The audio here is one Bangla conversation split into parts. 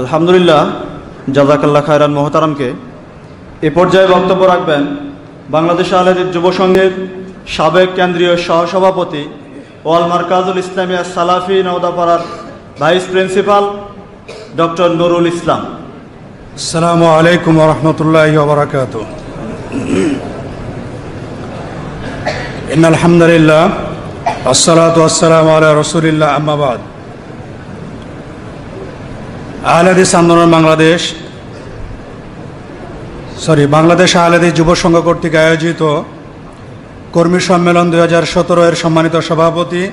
আলহামদুলিল্লাহ জাজাকাল্লা খায়রান মোহতারামকে এ পর্যায়ে বক্তব্য রাখবেন বাংলাদেশ আলহের যুব সংঘের সাবেক কেন্দ্রীয় সহসভাপতি ওয়াল মার্কাজুল ইসলামিয়া সালাফি নওদাপাড়ার vice principal doctor Nurul Islam আসসালামু আলাইকুম রহমতুল্লাহ বারকাত আলহামদুলিল্লাহ আসসালাত আসসালাম আল্লাহ রসুলিল্লাহ আহমাবাদ আহলাদিস আন্দোলন বাংলাদেশ সরি বাংলাদেশ আহলাদি যুব সংঘ কর্তৃক আয়োজিত কর্মী সম্মেলন দুই হাজার সতেরো এর সম্মানিত সভাপতি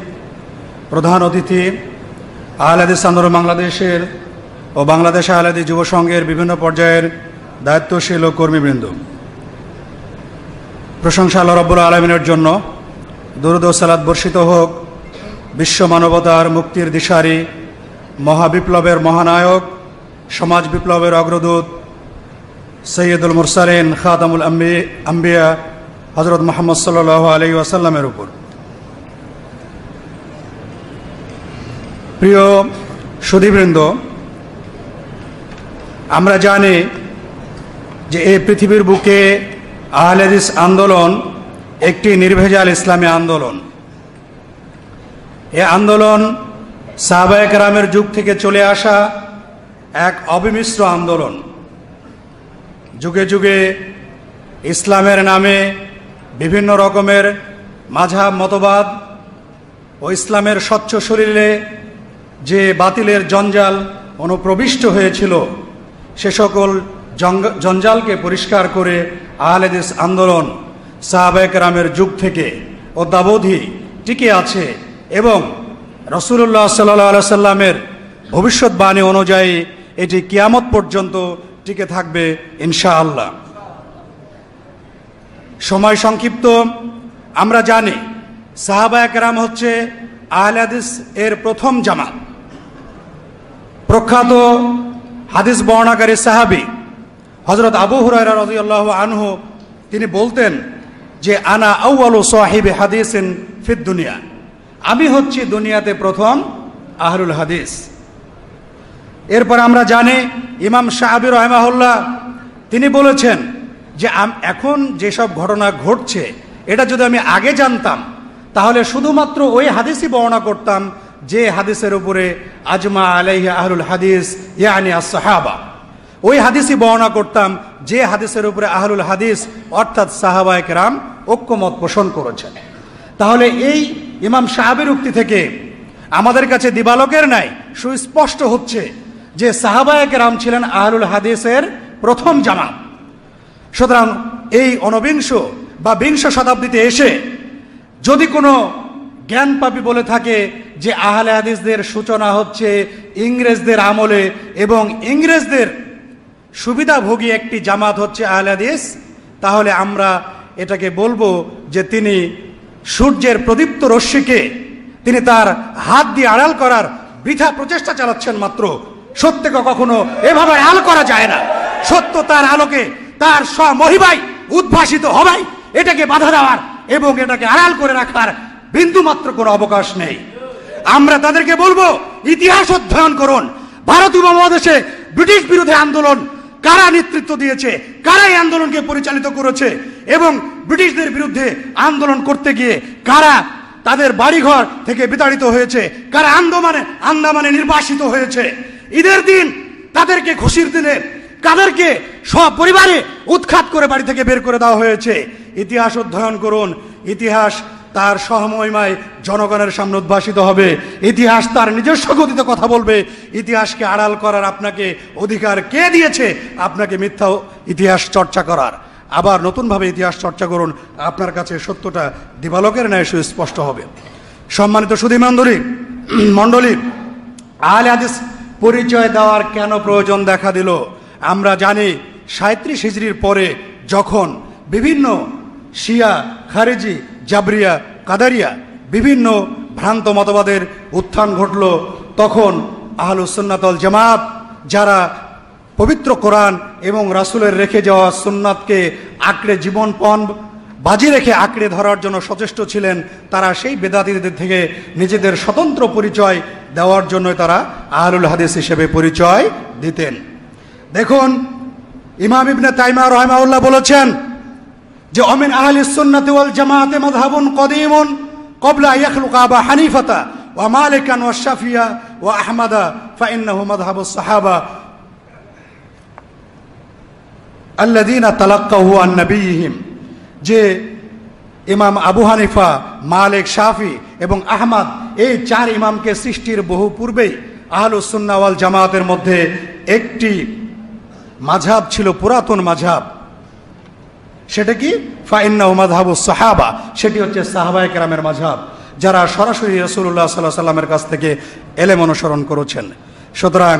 প্রধান অতিথি আহলাদিস আন্দোলন বাংলাদেশের ও বাংলাদেশ আহলাদি যুব সংঘের বিভিন্ন পর্যায়ের দায়িত্বশীল ও কর্মীবৃন্দ প্রশংসা আল্লাহ রব্বুল আলমিনের জন্য দুরুদ সালাদ বর্ষিত হোক বিশ্ব মানবতার মুক্তির দিশারী মহাবিপ্লবের মহানায়ক সমাজ বিপ্লবের অগ্রদূত সৈয়দুল মুরসালিন খাদামুল আম্বিয়া হজরত মোহাম্মদ সাল আলী আসাল্লামের উপর প্রিয় সুধীবৃন্দ আমরা জানি যে এই পৃথিবীর বুকে আহলেদিস আন্দোলন একটি নির্ভেজাল ইসলামী আন্দোলন এ আন্দোলন সাহবায়ক রামের যুগ থেকে চলে আসা এক অবিমিশ্র আন্দোলন যুগে যুগে ইসলামের নামে বিভিন্ন রকমের মাঝা মতবাদ ও ইসলামের স্বচ্ছ শরীরে যে বাতিলের জঞ্জাল অনুপ্রবিষ্ট হয়েছিল সে সকল জঞ্জালকে পরিষ্কার করে আহলেদিস আন্দোলন সাহাবায়ক রামের যুগ থেকে অদ্যাবধি টিকে আছে এবং রসুল্লাহ সাল্লা সাল্লামের ভবিষ্যৎবাণী অনুযায়ী এটি কিয়ামত পর্যন্ত টিকে থাকবে ইনশাআল্লাহ সময় সংক্ষিপ্ত আমরা জানি সাহাবা একরাম হচ্ছে আহলাদিস এর প্রথম জামাত প্রখ্যাত হাদিস বর্ণাকারী সাহাবি হজরত আবু হুরাইরা রাজিউল্লাহ আনহু তিনি বলতেন যে আনা সাহিব হাদিস ইন ফিদ দুনিয়া আমি হচ্ছি দুনিয়াতে প্রথম আহরুল হাদিস এরপর আমরা জানি ইমাম শাহাবি রহমাহুল্লাহ তিনি বলেছেন যে এখন যেসব ঘটনা ঘটছে এটা যদি আমি আগে জানতাম তাহলে শুধুমাত্র ওই হাদিসই বর্ণনা করতাম যে হাদিসের উপরে আজমা আলাইহ আহরুল হাদিস ইয়ানি সাহাবা ওই হাদিসই বর্ণনা করতাম যে হাদিসের উপরে আহরুল হাদিস অর্থাৎ সাহাবায়ক রাম ঐক্যমত পোষণ করেছেন তাহলে এই ইমাম সাহাবের উক্তি থেকে আমাদের কাছে দিবালকের নাই সুস্পষ্ট হচ্ছে যে সাহাবায়ক রাম ছিলেন আহলুল হাদিসের প্রথম জামাত সুতরাং এই অনবিংশ বা বিংশ শতাব্দীতে এসে যদি কোনো জ্ঞানপাপী বলে থাকে যে আহলে হাদিসদের সূচনা হচ্ছে ইংরেজদের আমলে এবং ইংরেজদের সুবিধাভোগী একটি জামাত হচ্ছে আহলে হাদিস তাহলে আমরা এটাকে বলবো যে তিনি সূর্যের প্রদীপ্ত রশ্মিকে তিনি তার হাত দিয়ে আড়াল করার বৃথা প্রচেষ্টা চালাচ্ছেন মাত্র সত্যকে কখনো এভাবে আল করা যায় না সত্য তার আলোকে তার স্বমহিবাই উদ্ভাসিত হবাই এটাকে বাধা দেওয়ার এবং এটাকে আড়াল করে রাখার বিন্দু মাত্র কোনো অবকাশ নেই আমরা তাদেরকে বলবো ইতিহাস অধ্যয়ন করুন ভারত উপমহাদেশে ব্রিটিশ বিরোধী আন্দোলন কারা নেতৃত্ব দিয়েছে কারা এই আন্দোলনকে পরিচালিত করেছে এবং ব্রিটিশদের বিরুদ্ধে আন্দোলন করতে গিয়ে কারা তাদের বাড়িঘর থেকে বিতাড়িত হয়েছে কারা আন্দোমানে আন্দামানে নির্বাসিত হয়েছে ঈদের দিন তাদেরকে খুশির দিনে কাদেরকে সপরিবারে উৎখাত করে বাড়ি থেকে বের করে দেওয়া হয়েছে ইতিহাস অধ্যয়ন করুন ইতিহাস তার সহময়মায় জনগণের সামনে উদ্ভাসিত হবে ইতিহাস তার নিজস্ব গতিতে কথা বলবে ইতিহাসকে আড়াল করার আপনাকে অধিকার কে দিয়েছে আপনাকে মিথ্যা ইতিহাস চর্চা করার আবার নতুনভাবে ইতিহাস চর্চা করুন আপনার কাছে সত্যটা দিবালকের ন্যায় সুস্পষ্ট হবে সম্মানিত সুধীমান্দরী মণ্ডলী আহলে আদিস পরিচয় দেওয়ার কেন প্রয়োজন দেখা দিল আমরা জানি সাঁত্রিশ হিজড়ির পরে যখন বিভিন্ন শিয়া খারেজি জাবরিয়া কাদারিয়া বিভিন্ন ভ্রান্ত মতবাদের উত্থান ঘটল তখন আহলুসন্নাতল জামাত যারা পবিত্র কোরআন এবং রাসুলের রেখে যাওয়া সুন্নাতকে আঁকড়ে জীবনপণ বাজি রেখে আঁকড়ে ধরার জন্য সচেষ্ট ছিলেন তারা সেই বেদাতিদের থেকে নিজেদের স্বতন্ত্র পরিচয় দেওয়ার জন্য তারা আহলুল হাদিস হিসেবে পরিচয় দিতেন দেখুন ইমাম ইবনে তাইমা রহমাউল্লাহ বলেছেন যে অমিন আহলে সুন্নাতে ওয়াল জামাতে মাধাবুন কদিমুন কবলা ইয়াখলুক আবা হানিফাতা ওয়া মালিকান ওয়া শাফিয়া ওয়া আহমাদা ফাইন্নাহু মাযহাবুস সাহাবা আল্লাযীনা তালাক্কাহু আন নাবিয়িহিম যে ইমাম আবু হানিফা মালিক শাফি এবং আহমাদ এই চার ইমামকে সৃষ্টির বহু পূর্বেই আহলুসুন্নাওয়াল জামাতের মধ্যে একটি মাঝাব ছিল পুরাতন মাঝাব সেটা কি ফাইন্না মাধাবু সাহাবা সেটি হচ্ছে সাহাবা কেরামের মাঝাব যারা সরাসরি রসুল্লাহ সাল্লাহ সাল্লামের কাছ থেকে এলেম অনুসরণ করেছেন সুতরাং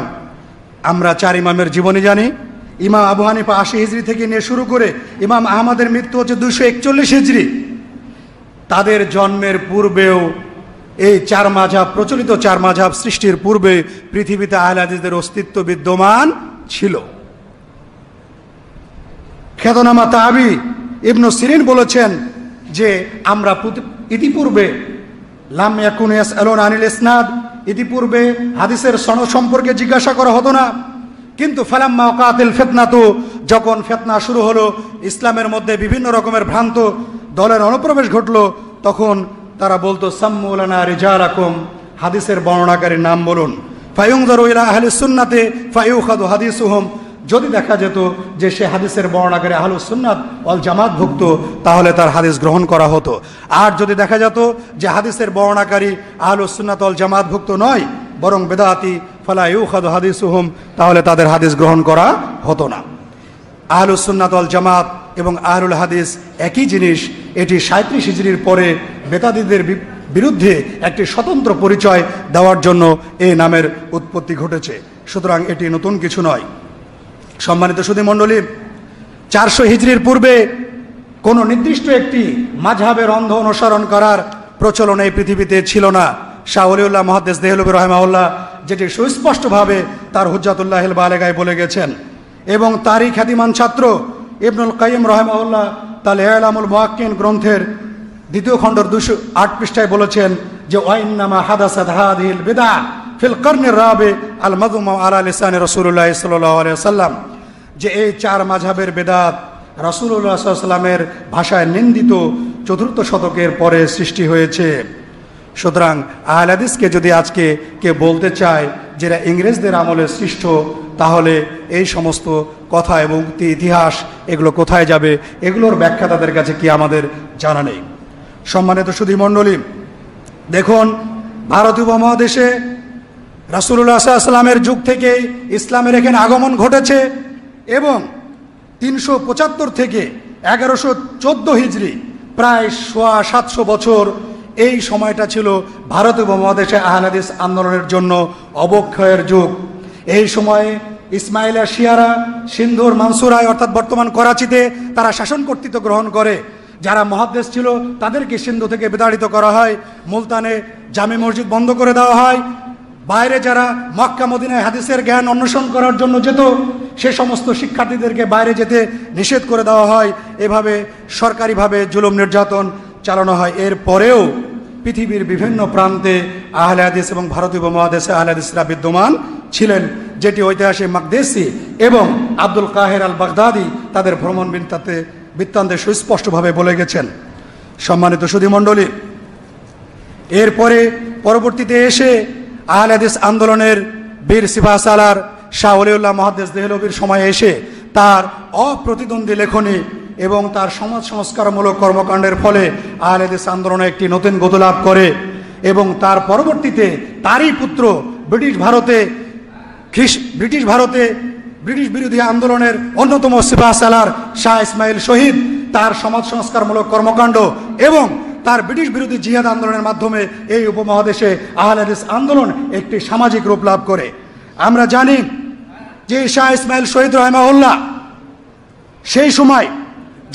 আমরা চার ইমামের জীবনী জানি ইমাম আবু হানিফা আশি হিজড়ি থেকে নিয়ে শুরু করে ইমাম আহমদের মৃত্যু হচ্ছে দুশো একচল্লিশ হিজড়ি তাদের জন্মের পূর্বেও এই চার মাঝাব প্রচলিত চার মাঝাব সৃষ্টির পূর্বে পৃথিবীতে আহলাদিদের অস্তিত্ব বিদ্যমান ছিল খ্যাতনামা তাহাবি ইবনু সিরিন বলেছেন যে আমরা ইতিপূর্বে আনিল ইসনাদ ইতিপূর্বে হাদিসের সন সম্পর্কে জিজ্ঞাসা করা হতো না কিন্তু ফালাম্মা ওকাতিল তো যখন ফেতনা শুরু হলো ইসলামের মধ্যে বিভিন্ন রকমের ভ্রান্ত দলের অনুপ্রবেশ ঘটল তখন তারা বলতো সাম্মুলানা রিজাল আকম হাদিসের বর্ণনাকারীর নাম বলুন ফায়ুং ইলা আহলে সুন্নাতে ফায়ুখাদু হাদিসুহম যদি দেখা যেত যে সে হাদিসের বর্ণাগারে আহল সুন্নাত অল জামাত ভুক্ত তাহলে তার হাদিস গ্রহণ করা হতো আর যদি দেখা যেত যে হাদিসের বর্ণাকারী আহল সুন্নাত অল জামাত ভুক্ত নয় বরং বেদাতি খাদ হাদিস হুম তাহলে তাদের হাদিস গ্রহণ করা হতো না সুন্নাত অল জামাত এবং আহরুল হাদিস একই জিনিস এটি সাঁত্রিশ হিজড়ির পরে বেতাদিদের বিরুদ্ধে একটি স্বতন্ত্র পরিচয় দেওয়ার জন্য এই নামের উৎপত্তি ঘটেছে সুতরাং এটি নতুন কিছু নয় সম্মানিত সুদী মণ্ডলী চারশো হিজড়ির পূর্বে কোনো নির্দিষ্ট একটি মাঝহাবের অন্ধ অনুসরণ করার প্রচলন এই পৃথিবীতে ছিল না শাহলিউল্লাহ মহাদেশ মহাদ্দেশ দেহলুবুর রহমাউল্লাহ যেটি সুস্পষ্টভাবে তার হুজাতুল্লাহ বালেগায় বলে গেছেন এবং তারই খ্যাতিমান ছাত্র ইবনুল কাইম রহমাউল্লাহ তাল এলামুল মোয়াক্কিন গ্রন্থের দ্বিতীয় খণ্ডর দুশো আট পৃষ্ঠায় বলেছেন যে ওয়াইনামা হাদাসাদ হাদিল বেদা ফিল কর্ণের রাবে আল মাদুম আলা লিসানি রসুল্লাহ সাল্লাহ সাল্লাম যে এই চার মাঝাবের বেদাত রাসুল্লাহ ভাষায় নিন্দিত চতুর্থ শতকের পরে সৃষ্টি হয়েছে সুতরাং আহলাদিসকে যদি আজকে কে বলতে চায় যেটা ইংরেজদের আমলে সৃষ্ট তাহলে এই সমস্ত কথা এবং ইতিহাস এগুলো কোথায় যাবে এগুলোর ব্যাখ্যা তাদের কাছে কি আমাদের জানা নেই সম্মানিত মণ্ডলী দেখুন ভারত উপমহাদেশে রাসুল্লাহ আসলামের যুগ থেকেই ইসলামের এখানে আগমন ঘটেছে এবং তিনশো পঁচাত্তর থেকে এগারোশো চোদ্দো হিজড়ি প্রায় সোয়া সাতশো বছর এই সময়টা ছিল ভারত উপমহাদেশে আহলাদিস আন্দোলনের জন্য অবক্ষয়ের যুগ এই সময়ে ইসমাইলা শিয়ারা সিন্ধুর মানসুরায় অর্থাৎ বর্তমান করাচিতে তারা শাসন কর্তৃত্ব গ্রহণ করে যারা মহাদেশ ছিল তাদেরকে সিন্ধু থেকে বিতাড়িত করা হয় মুলতানে জামে মসজিদ বন্ধ করে দেওয়া হয় বাইরে যারা মক্কা মদিনায় হাদিসের জ্ঞান অন্বেষণ করার জন্য যেত সে সমস্ত শিক্ষার্থীদেরকে বাইরে যেতে নিষেধ করে দেওয়া হয় এভাবে সরকারিভাবে জুলুম নির্যাতন চালানো হয় এর পরেও পৃথিবীর বিভিন্ন প্রান্তে আহলে হাদিস এবং ভারতীয় উপমহাদেশে আহলে হাদিসরা বিদ্যমান ছিলেন যেটি ঐতিহাসিক মাকদেসি এবং আব্দুল কাহের আল বাগদাদি তাদের ভ্রমণ বৃত্তাতে বৃত্তান্তে সুস্পষ্টভাবে বলে গেছেন সম্মানিত সুধীমণ্ডলী এরপরে পরবর্তীতে এসে আহলেদিস আন্দোলনের বীর সিফাসালার শাহ অলিউল্লাহ মহাদেশ দেহলবীর সময় এসে তার অপ্রতিদ্বন্দ্বী লেখনী এবং তার সমাজ সংস্কারমূলক কর্মকাণ্ডের ফলে আহলেদিস আন্দোলনে একটি নতুন লাভ করে এবং তার পরবর্তীতে তারই পুত্র ব্রিটিশ ভারতে খ্রিস ব্রিটিশ ভারতে ব্রিটিশ বিরোধী আন্দোলনের অন্যতম সিফাসালার শাহ ইসমাইল শহীদ তার সমাজ সংস্কারমূলক কর্মকাণ্ড এবং তার ব্রিটিশ বিরোধী জিহাদ আন্দোলনের মাধ্যমে এই উপমহাদেশে আহলাদিস আন্দোলন একটি সামাজিক রূপ লাভ করে আমরা জানি যে শাহ ইসমাইল শহীদ রহমাউল্লাহ সেই সময়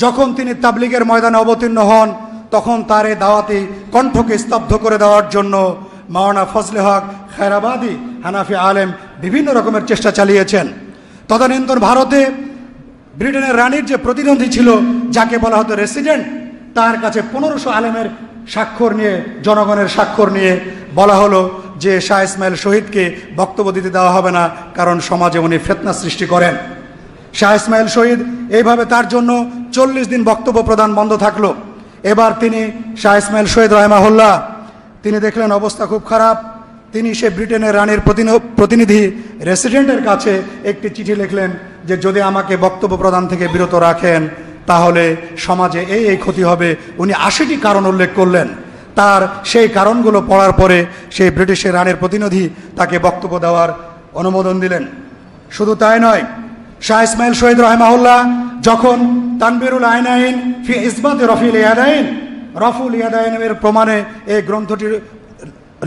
যখন তিনি তাবলিগের ময়দানে অবতীর্ণ হন তখন তার এই দাওয়াতি কণ্ঠকে স্তব্ধ করে দেওয়ার জন্য মাওনা ফজলে হক খেরাবাদি হানাফি আলেম বিভিন্ন রকমের চেষ্টা চালিয়েছেন তদানীন্তন ভারতে ব্রিটেনের রানীর যে প্রতিদ্বন্দ্বী ছিল যাকে বলা হতো রেসিডেন্ট তার কাছে পনেরোশো আলেমের স্বাক্ষর নিয়ে জনগণের স্বাক্ষর নিয়ে বলা হলো যে শাহ ইসমাইল শহীদকে বক্তব্য দিতে দেওয়া হবে না কারণ সমাজে উনি ফেতনা সৃষ্টি করেন শাহ ইসমাইল শহীদ এইভাবে তার জন্য চল্লিশ দিন বক্তব্য প্রদান বন্ধ থাকলো এবার তিনি শাহ ইসমাইল শহীদ রহমাহুল্লাহ তিনি দেখলেন অবস্থা খুব খারাপ তিনি সে ব্রিটেনের রানীর প্রতিনিধি রেসিডেন্টের কাছে একটি চিঠি লিখলেন যে যদি আমাকে বক্তব্য প্রদান থেকে বিরত রাখেন তাহলে সমাজে এই এই ক্ষতি হবে উনি আশিটি কারণ উল্লেখ করলেন তার সেই কারণগুলো পড়ার পরে সেই ব্রিটিশের রানের প্রতিনিধি তাকে বক্তব্য দেওয়ার অনুমোদন দিলেন শুধু তাই নয় শাহ ইসমাইল শহীদ রহমাউল্লাহ যখন তানবিরুল আইন ফি ইসবাত রফিল ইয়াদাইন রফুল ইয়াদাইনের প্রমাণে এই গ্রন্থটির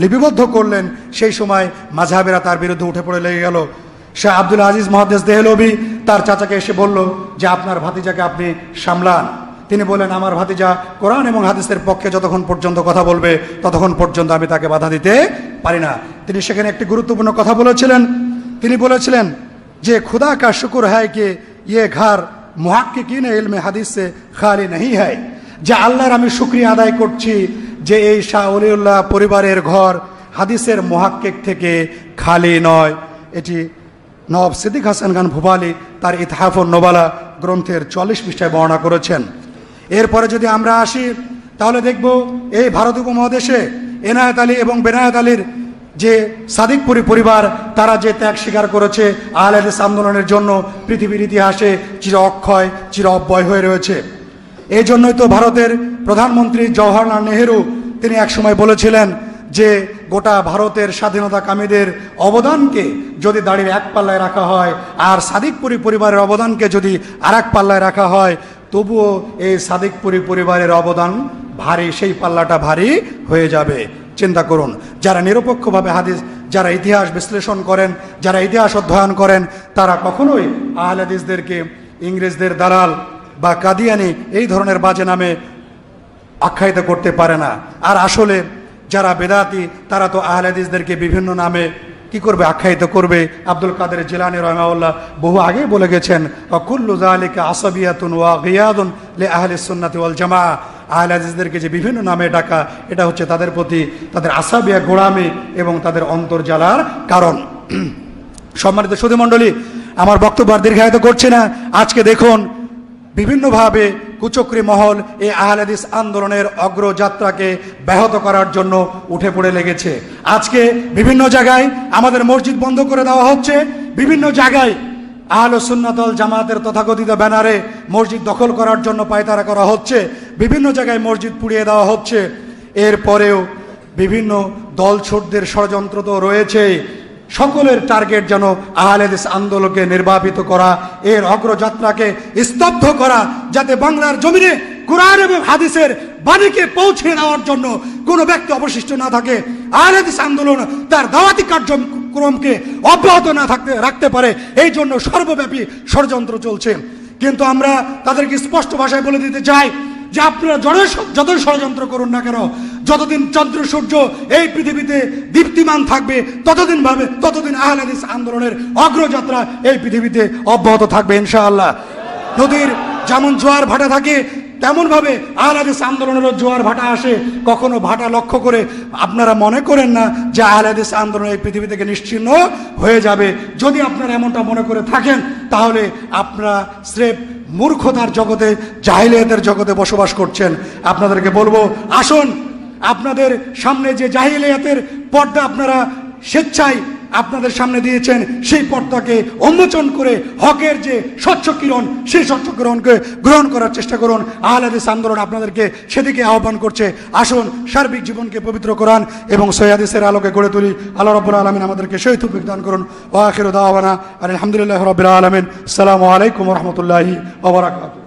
লিপিবদ্ধ করলেন সেই সময় মাঝহাবেরা তার বিরুদ্ধে উঠে পড়ে লেগে গেল শাহ আব্দুল আজিজ মহাদেশ দেহলবি তার চাচাকে এসে বলল যে আপনার ভাতিজাকে আপনি সামলান তিনি বলেন আমার ভাতিজা কোরআন এবং হাদিসের পক্ষে যতক্ষণ পর্যন্ত কথা বলবে ততক্ষণ পর্যন্ত আমি তাকে বাধা দিতে পারি না তিনি সেখানে একটি গুরুত্বপূর্ণ কথা বলেছিলেন তিনি বলেছিলেন যে খুদা কা শুকুর হ্যায় কে ইয়ে ঘর মহাক্কিন ইলমে হাদিস সে খালি নেই হ্যায় যে আল্লাহর আমি শুক্রিয়া আদায় করছি যে এই শাহ অলিউল্লাহ পরিবারের ঘর হাদিসের মহাক্কিক থেকে খালি নয় এটি নবাব সিদ্দিক হাসান খান ভুবালি তার ইতিহাফর নোবালা গ্রন্থের চল্লিশ পৃষ্ঠায় বর্ণনা করেছেন এরপরে যদি আমরা আসি তাহলে দেখব এই ভারত উপমহাদেশে এনায়েত আলী এবং বেনায়ত আলীর যে সাদিকপুরি পরিবার তারা যে ত্যাগ স্বীকার করেছে আলিস আন্দোলনের জন্য পৃথিবীর ইতিহাসে চির অক্ষয় চির অব্যয় হয়ে রয়েছে এই জন্যই তো ভারতের প্রধানমন্ত্রী জওহরলাল নেহেরু তিনি একসময় বলেছিলেন যে গোটা ভারতের স্বাধীনতাকামীদের অবদানকে যদি দাঁড়িয়ে এক পাল্লায় রাখা হয় আর সাদিকপুরি পরিবারের অবদানকে যদি আর এক পাল্লায় রাখা হয় তবুও এই সাদিকপুরি পরিবারের অবদান ভারী সেই পাল্লাটা ভারী হয়ে যাবে চিন্তা করুন যারা নিরপেক্ষভাবে হাদিস যারা ইতিহাস বিশ্লেষণ করেন যারা ইতিহাস অধ্যয়ন করেন তারা কখনোই আহলাদিসদেরকে ইংরেজদের দালাল বা কাদিয়ানি এই ধরনের বাজে নামে আখ্যায়িত করতে পারে না আর আসলে যারা বেদাতি তারা তো আহলেদিসদেরকে বিভিন্ন নামে কি করবে আখ্যায়িত করবে আব্দুল কাদের জিলানি রহমাউল্লাহ বহু আগেই বলে গেছেন অকুল্লুজা ওয়া গিয়াদুন লে ওয়াল জামা আহল যে বিভিন্ন নামে ডাকা এটা হচ্ছে তাদের প্রতি তাদের আসাবিয়া গোড়ামি এবং তাদের অন্তর্জালার কারণ সম্মানিত সুধীমণ্ডলী আমার বক্তব্য দীর্ঘায়িত করছে না আজকে দেখুন বিভিন্নভাবে কুচক্রি মহল এই আহলেদিস আন্দোলনের অগ্রযাত্রাকে ব্যাহত করার জন্য উঠে পড়ে লেগেছে আজকে বিভিন্ন জায়গায় আমাদের মসজিদ বন্ধ করে দেওয়া হচ্ছে বিভিন্ন জায়গায় আহল সুন্নাতল জামাতের তথাকথিত ব্যানারে মসজিদ দখল করার জন্য পায়তারা করা হচ্ছে বিভিন্ন জায়গায় মসজিদ পুড়িয়ে দেওয়া হচ্ছে এরপরেও বিভিন্ন দল ছোটদের ষড়যন্ত্র তো রয়েছে সকলের টার্গেট যেন আহলেদিস আন্দোলনকে নির্বাপিত করা এর অগ্রযাত্রাকে স্তব্ধ করা যাতে বাংলার জমিনে কোরআন এবং হাদিসের বাণীকে পৌঁছে দেওয়ার জন্য কোনো ব্যক্তি অবশিষ্ট না থাকে আহলেদিস আন্দোলন তার দাওয়াতি কার্যক্রমকে অব্যাহত না থাকতে রাখতে পারে এই জন্য সর্বব্যাপী ষড়যন্ত্র চলছে কিন্তু আমরা তাদেরকে স্পষ্ট ভাষায় বলে দিতে চাই যে আপনারা যত ষড়যন্ত্র করুন না কেন যতদিন চন্দ্র সূর্য এই পৃথিবীতে দীপ্তিমান থাকবে ততদিন ভাবে ততদিন আহলাদিস আন্দোলনের অগ্রযাত্রা এই পৃথিবীতে অব্যাহত থাকবে ইনশাআল্লাহ নদীর যেমন জোয়ার ভাটা থাকে তেমনভাবে আহলাদিস আন্দোলনেরও জোয়ার ভাটা আসে কখনো ভাটা লক্ষ্য করে আপনারা মনে করেন না যে আহলাদিস আন্দোলন এই পৃথিবী থেকে নিশ্চিন্ন হয়ে যাবে যদি আপনারা এমনটা মনে করে থাকেন তাহলে আপনারা স্রেফ মূর্খতার জগতে জাহিলিয়াতের জগতে বসবাস করছেন আপনাদেরকে বলবো আসুন আপনাদের সামনে যে জাহিলিয়াতের পর্দা আপনারা স্বেচ্ছায় আপনাদের সামনে দিয়েছেন সেই পর্দাকে উন্মোচন করে হকের যে স্বচ্ছ কিরণ সেই স্বচ্ছ কিরণকে গ্রহণ করার চেষ্টা করুন আহলাদিস আন্দোলন আপনাদেরকে সেদিকে আহ্বান করছে আসুন সার্বিক জীবনকে পবিত্র করান এবং সৈয়াদিসের আলোকে গড়ে তুলি আল্লাহ রব্বুল আলমিন আমাদেরকে সেই তুপিক দান করুন ওয়াখির দাওয়ানা আর আলহামদুলিল্লাহ রবিল আলমিন সালামু আলাইকুম রহমতুল্লাহি ওবরাকাত